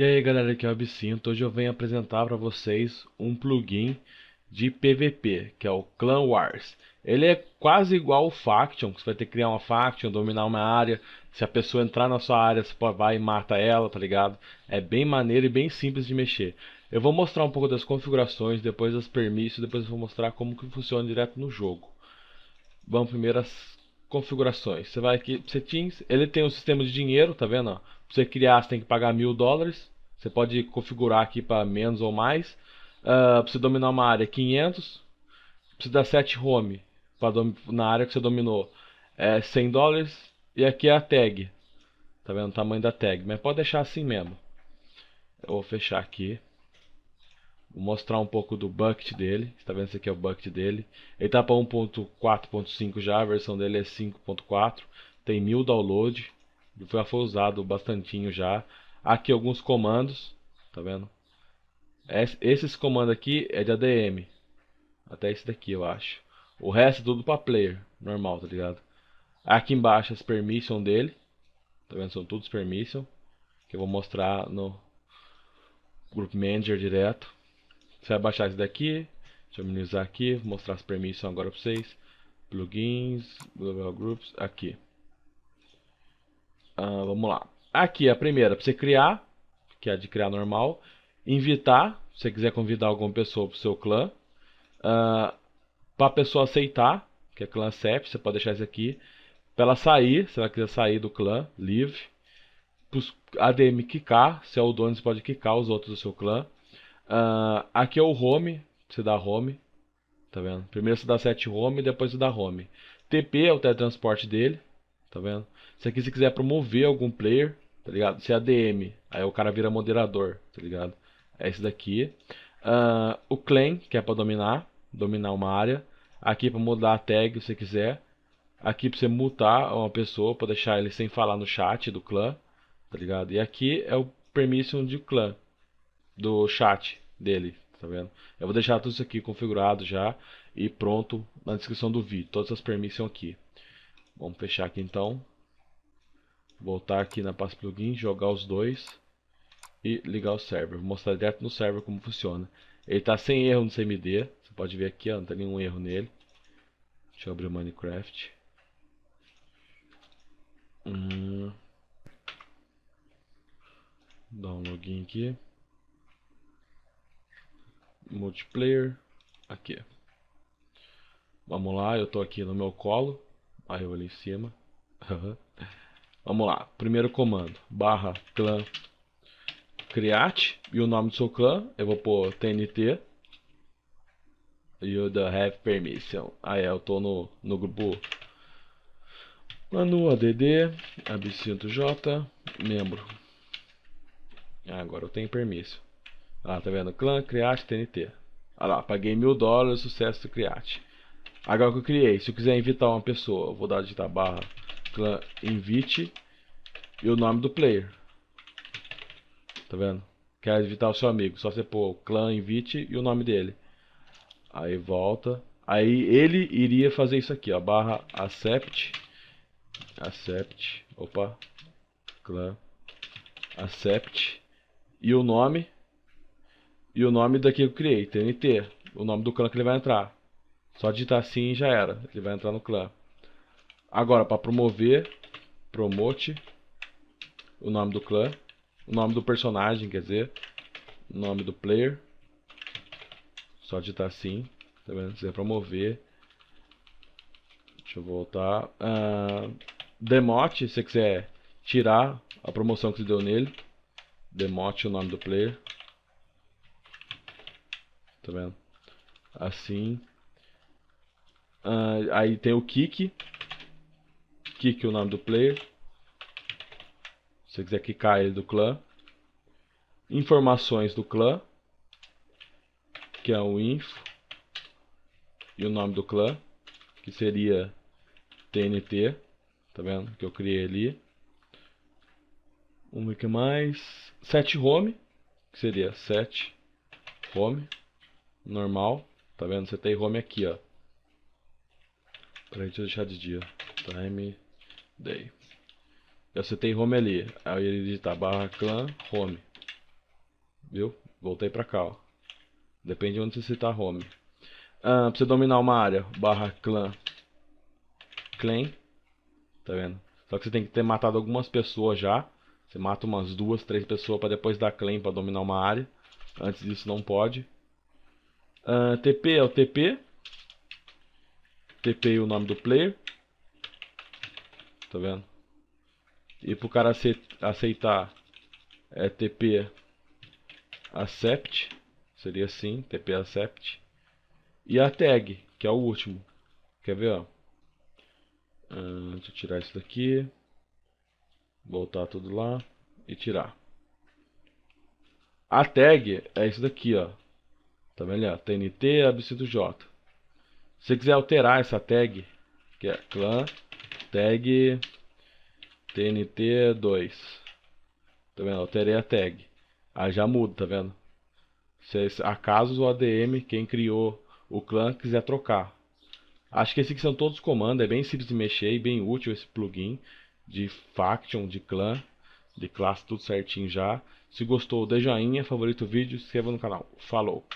E aí galera, aqui é o Absinto. Hoje eu venho apresentar para vocês um plugin de PVP, que é o Clan Wars. Ele é quase igual o Faction, você vai ter que criar uma Faction, dominar uma área. Se a pessoa entrar na sua área, você vai e mata ela, tá ligado? É bem maneiro e bem simples de mexer. Eu vou mostrar um pouco das configurações, depois das permissões, depois eu vou mostrar como que funciona direto no jogo. Vamos primeiro as configurações. Você vai aqui, settings, ele tem um sistema de dinheiro, tá vendo? Pra você criar, você tem que pagar mil dólares. Você pode configurar aqui para menos ou mais. Uh, ah, para você dominar uma área, 500. precisa dar 7 home pra, na área que você dominou, é 100 dólares. E aqui é a tag. Tá vendo o tamanho da tag? Mas pode deixar assim mesmo. Eu vou fechar aqui. Vou mostrar um pouco do bucket dele. está vendo esse aqui é o bucket dele. Ele tá para 1.4.5 já, a versão dele é 5.4. Tem mil downloads já foi usado bastantinho já. Aqui alguns comandos, tá vendo? Esses comandos aqui é de ADM. Até esse daqui, eu acho. O resto é tudo para player, normal, tá ligado? Aqui embaixo as permission dele. Tá vendo? São todos permission. Que eu vou mostrar no Group Manager direto. Você vai baixar esse daqui. Deixa eu minimizar aqui. Vou mostrar as permission agora para vocês. Plugins, Global Groups, aqui. Uh, vamos lá. Aqui a primeira para você criar, que é a de criar normal. Invitar, se você quiser convidar alguma pessoa para o seu clã. Uh, ah, para a pessoa aceitar, que é clã accept, você pode deixar isso aqui. Para ela sair, se ela quiser sair do clã, leave. Para ADM quicar, se é o dono, você pode quicar os outros do seu clã. Uh, aqui é o home, você dá home. Tá vendo? Primeiro você dá set home, depois você dá home. TP é o teletransporte dele. Tá vendo? Se aqui você quiser promover algum player, tá ligado? Se é ADM, aí o cara vira moderador, tá ligado? É esse daqui. Uh, o claim, que é para dominar, dominar uma área. Aqui é para mudar a tag, se você quiser. Aqui para você mutar uma pessoa, para deixar ele sem falar no chat do clã, tá ligado? E aqui é o permission de clã, do chat dele, tá vendo? Eu vou deixar tudo isso aqui configurado já e pronto na descrição do vídeo, todas as permissões aqui. Vamos fechar aqui então. Voltar aqui na pasta Plugin, jogar os dois e ligar o server. Vou mostrar direto no server como funciona. Ele está sem erro no CMD. Você pode ver aqui, ó, não tem nenhum erro nele. Deixa eu abrir o Minecraft. Hum. Dá um login aqui. Multiplayer. Aqui. Vamos lá, eu estou aqui no meu colo. Aí eu olhei em cima. Vamos lá. Primeiro comando. Barra clã create. E o nome do seu clã. Eu vou pôr TNT. You don't have permission. Aí eu tô no, no grupo Manu ADD, Absinto J, membro. Ah, agora eu tenho permissão. Ah, tá vendo? Clã, Criate, TNT. Olha lá, paguei mil dólares, sucesso do Agora que eu criei, se eu quiser invitar uma pessoa, eu vou dar digitar barra clã invite e o nome do player. Tá vendo? Quer invitar o seu amigo, só você pôr clã invite e o nome dele. Aí volta. Aí ele iria fazer isso aqui, ó, barra accept, accept, opa, clã, accept, e o nome, e o nome daqui que eu criei, TNT, o nome do clã que ele vai entrar. Só digitar sim e já era. Ele vai entrar no clã. Agora, para promover, promote o nome do clã, o nome do personagem, quer dizer, o nome do player. Só digitar assim, tá vendo? Se quiser promover. Deixa eu voltar. Uh, demote, se você quiser tirar a promoção que você deu nele. Demote o nome do player. Tá vendo? Assim. Uh, aí tem o kick. Kick é o nome do player. Se você quiser quicar ele do clã. Informações do clã. Que é o info. E o nome do clã. Que seria TNT. Tá vendo? Que eu criei ali. um que mais. Set home. Que seria set home. Normal. Tá vendo? Você tem home aqui, ó. Pra gente deixar de dia. Time day. Eu acertei home ali. Aí ele digitar barra clan home. Viu? Voltei pra cá, ó. Depende de onde você citar home. Ah, pra você dominar uma área, barra clan. Clan. Tá vendo? Só que você tem que ter matado algumas pessoas já. Você mata umas duas, três pessoas para depois dar claim para dominar uma área. Antes disso não pode. Uh, ah, TP é o TP. TP é o nome do player. Tá vendo? E pro cara aceitar é TP accept. Seria assim, TP accept. E a tag, que é o último. Quer ver, ó? Ah, deixa eu tirar isso daqui. Voltar tudo lá e tirar. A tag é isso daqui, ó. Tá vendo? Ó? TNT absinto J. Se você quiser alterar essa tag, que é clan tag TNT2. Tá vendo? Alterei a tag. Aí já muda, tá vendo? Se é acaso o ADM, quem criou o clã, quiser trocar. Acho que esses aqui são todos os comandos, é bem simples de mexer e bem útil esse plugin de faction, de clã, de classe, tudo certinho já. Se gostou, dê joinha, favorito o vídeo, se inscreva no canal. Falou!